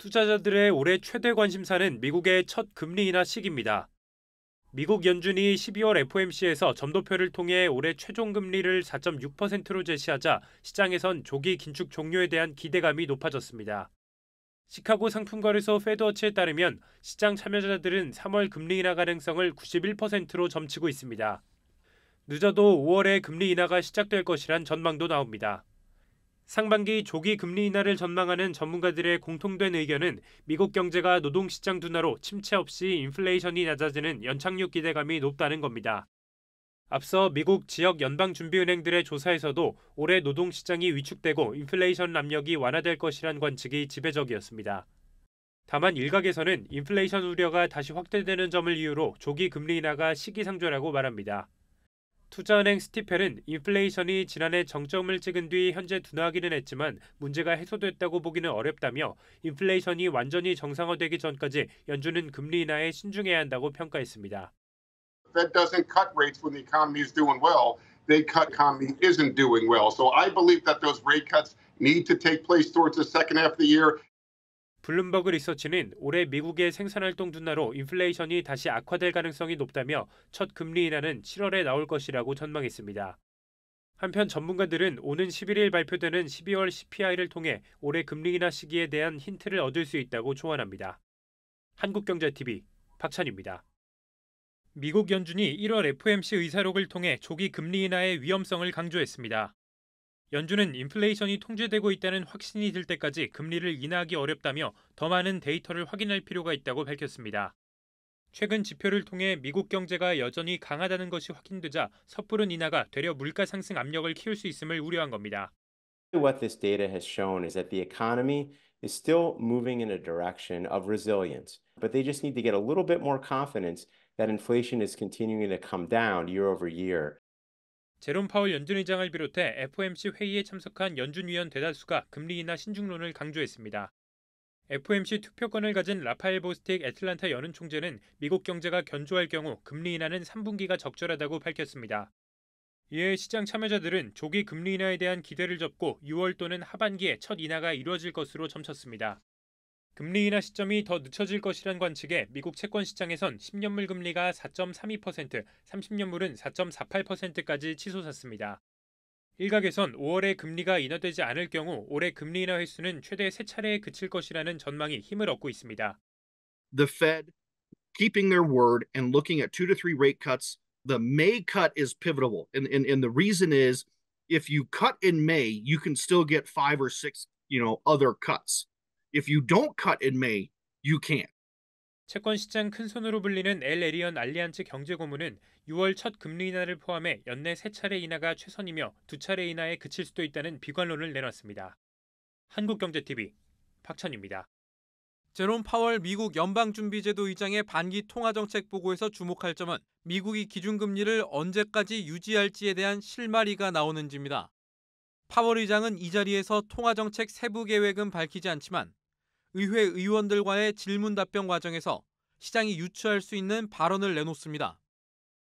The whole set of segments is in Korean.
투자자들의 올해 최대 관심사는 미국의 첫 금리 인하 시기입니다. 미국 연준이 12월 FOMC에서 점도표를 통해 올해 최종 금리를 4.6%로 제시하자 시장에선 조기 긴축 종료에 대한 기대감이 높아졌습니다. 시카고 상품거래소 페드워치에 따르면 시장 참여자들은 3월 금리 인하 가능성을 91%로 점치고 있습니다. 늦어도 5월에 금리 인하가 시작될 것이란 전망도 나옵니다. 상반기 조기 금리 인하를 전망하는 전문가들의 공통된 의견은 미국 경제가 노동시장 둔화로 침체 없이 인플레이션이 낮아지는 연착륙 기대감이 높다는 겁니다. 앞서 미국 지역 연방준비은행들의 조사에서도 올해 노동시장이 위축되고 인플레이션 압력이 완화될 것이란 관측이 지배적이었습니다. 다만 일각에서는 인플레이션 우려가 다시 확대되는 점을 이유로 조기 금리 인하가 시기상조라고 말합니다. 투자은행 스티펠은 인플레이션이 지난해 정점을 찍은 뒤 현재 둔화하기는 했지만 문제가 해소됐다고 보기는 어렵다며 인플레이션이 완전히 정상화되기 전까지 연준은 금리 인하에 신중해야 한다고 평가했습니다. Fed doesn't cut rates when the economy is doing well. They cut economy isn't doing well. So I believe that those rate cuts need to take place towards the second half of the year. 블룸버그 리서치는 올해 미국의 생산활동 둔화로 인플레이션이 다시 악화될 가능성이 높다며 첫 금리 인하는 7월에 나올 것이라고 전망했습니다. 한편 전문가들은 오는 11일 발표되는 12월 CPI를 통해 올해 금리 인하 시기에 대한 힌트를 얻을 수 있다고 조언합니다. 한국경제TV 박찬입니다. 미국 연준이 1월 FMC 의사록을 통해 조기 금리 인하의 위험성을 강조했습니다. 연준은 인플레이션이 통제되고 있다는 확신이 들 때까지 금리를 인하하기 어렵다며 더 많은 데이터를 확인할 필요가 있다고 밝혔습니다. 최근 지표를 통해 미국 경제가 여전히 강하다는 것이 확인되자 섣부른 인하가 되려 물가 상승 압력을 키울 수 있음을 우려한 겁니다. What this data has shown is that the economy is still moving in a direction of resilience, but they just need to get a little bit more confidence that inflation is continuing to come down year over year 제롬 파월 연준 의장을 비롯해 FOMC 회의에 참석한 연준 위원 대다수가 금리 인하 신중론을 강조했습니다. FOMC 투표권을 가진 라파엘 보스틱 애틀란타 연은 총재는 미국 경제가 견조할 경우 금리 인하는 3분기가 적절하다고 밝혔습니다. 이에 시장 참여자들은 조기 금리 인하에 대한 기대를 접고 6월 또는 하반기에 첫 인하가 이루어질 것으로 점쳤습니다. 금리 인하 시점이 더 늦춰질 것이란 관측에 미국 채권 시장에선 10년물 금리가 4.32%, 30년물은 4.48%까지 치솟았습니다. 일각에선 5월에 금리가 인하되지 않을 경우 올해 금리 인하 횟수는 최대 3차례에 그칠 것이라는 전망이 힘을 얻고 있습니다. The Fed keeping their word and looking at two to three rate cuts. The May cut is pivotal. And, and, and the reason is if you cut in May, you can still get five or six, you know, other cuts. If you don't cut in May, you can't. 채권 시장 큰 손으로 불리는 엘 에리언 알리안츠 경제 고문은 6월 첫 금리 인하를 포함해 연내 세 차례 인하가 최선이며 두 차례 인하에 그칠 수도 있다는 비관론을 내놨습니다. 한국경제TV 박찬입니다. 제롬 파월 미국 연방준비제도 의장의 반기 통화정책 보고에서 주목할 점은 미국이 기준금리를 언제까지 유지할지에 대한 실마리가 나오는지입니다. 파월 의장은 이 자리에서 통화정책 세부 계획은 밝히지 않지만 의회 의원들과의 질문 답변 과정에서 시장이 유추할 수 있는 발언을 내놓습니다.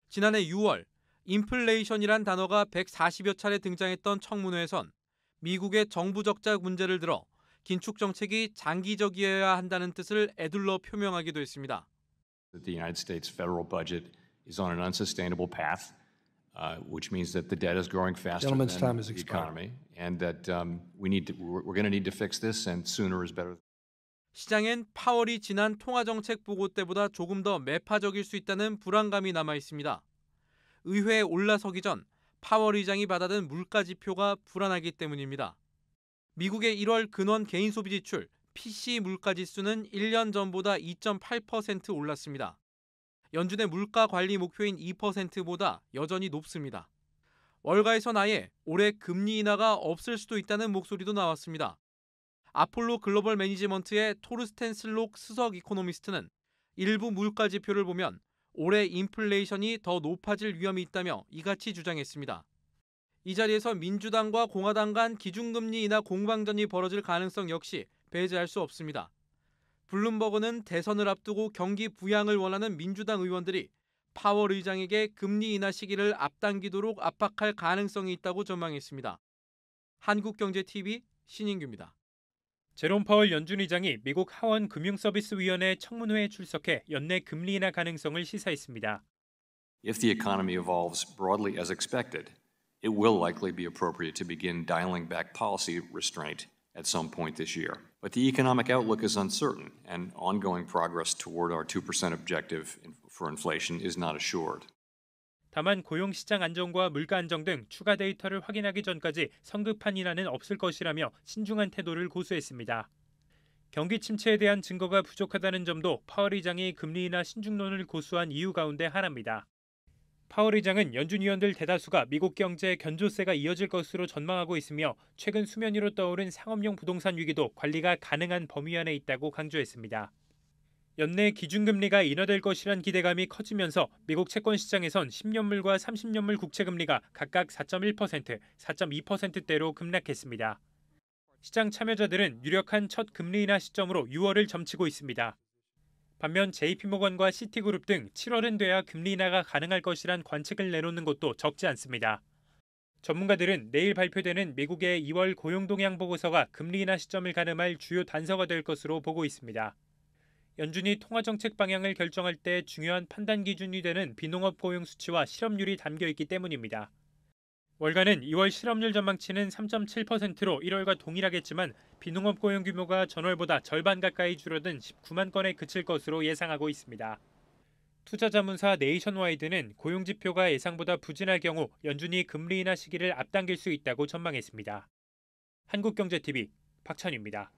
지난해 6월 인플레이션이란 단어가 140여 차례 등장했던 청문회에선 미국의 정부 적자 문제를 들어 긴축 정책이 장기적이어야 한다는 뜻을 애둘러 표명하기도 했습니다. The United States federal budget is on an unsustainable path, uh, which means that the debt is growing faster than the economy, and that um, we need to, we're going to need to fix this, and sooner is better. 시장엔 파월이 지난 통화정책 보고 때보다 조금 더 매파적일 수 있다는 불안감이 남아 있습니다. 의회에 올라서기 전 파월 의장이 받아든 물가 지표가 불안하기 때문입니다. 미국의 1월 근원 개인 소비 지출 PC 물가 지수는 1년 전보다 2.8% 올랐습니다. 연준의 물가 관리 목표인 2%보다 여전히 높습니다. 월가에서 나의 올해 금리 인하가 없을 수도 있다는 목소리도 나왔습니다. 아폴로 글로벌 매니지먼트의 토르스텐 슬록 수석 이코노미스트는 일부 물가 지표를 보면 올해 인플레이션이 더 높아질 위험이 있다며 이같이 주장했습니다. 이 자리에서 민주당과 공화당 간 기준금리 인하 공방전이 벌어질 가능성 역시 배제할 수 없습니다. 블룸버그는 대선을 앞두고 경기 부양을 원하는 민주당 의원들이 파월 의장에게 금리 인하 시기를 앞당기도록 압박할 가능성이 있다고 전망했습니다. 한국경제TV 신인규입니다. 제롬 파월 연준 의장이 미국 하원 위원회 청문회에 출석해 연내 금리 인하 가능성을 시사했습니다. If the economy evolves broadly as expected, it will likely be appropriate to begin dialing back policy restraint at some point this year. But the economic outlook is uncertain, and ongoing progress toward our 2% objective for inflation is not assured. 다만 고용시장 안정과 물가 안정 등 추가 데이터를 확인하기 전까지 성급한 인하는 없을 것이라며 신중한 태도를 고수했습니다. 경기 침체에 대한 증거가 부족하다는 점도 파월 의장이 금리 인하 신중론을 고수한 이유 가운데 하나입니다. 파월 의장은 연준 위원들 대다수가 미국 경제의 견조세가 이어질 것으로 전망하고 있으며 최근 수면 위로 떠오른 상업용 부동산 위기도 관리가 가능한 범위 안에 있다고 강조했습니다. 연내 기준금리가 인하될 것이란 기대감이 커지면서 미국 채권 시장에선 10년물과 30년물 국채금리가 각각 4.1%, 4.2%대로 급락했습니다. 시장 참여자들은 유력한 첫 금리 인하 시점으로 6월을 점치고 있습니다. 반면 JP모건과 시티그룹 등 7월은 돼야 금리 인하가 가능할 것이란 관측을 내놓는 것도 적지 않습니다. 전문가들은 내일 발표되는 미국의 2월 고용 동향 보고서가 금리 인하 시점을 가늠할 주요 단서가 될 것으로 보고 있습니다. 연준이 통화정책 방향을 결정할 때 중요한 판단 기준이 되는 비농업 고용 수치와 실업률이 담겨 있기 때문입니다. 월간은 2월 실업률 전망치는 3.7%로 1월과 동일하겠지만 비농업 고용 규모가 전월보다 절반 가까이 줄어든 19만 건에 그칠 것으로 예상하고 있습니다. 투자 자문사 네이션와이드는 고용 지표가 예상보다 부진할 경우 연준이 금리 인하 시기를 앞당길 수 있다고 전망했습니다. 한국경제TV 박찬입니다.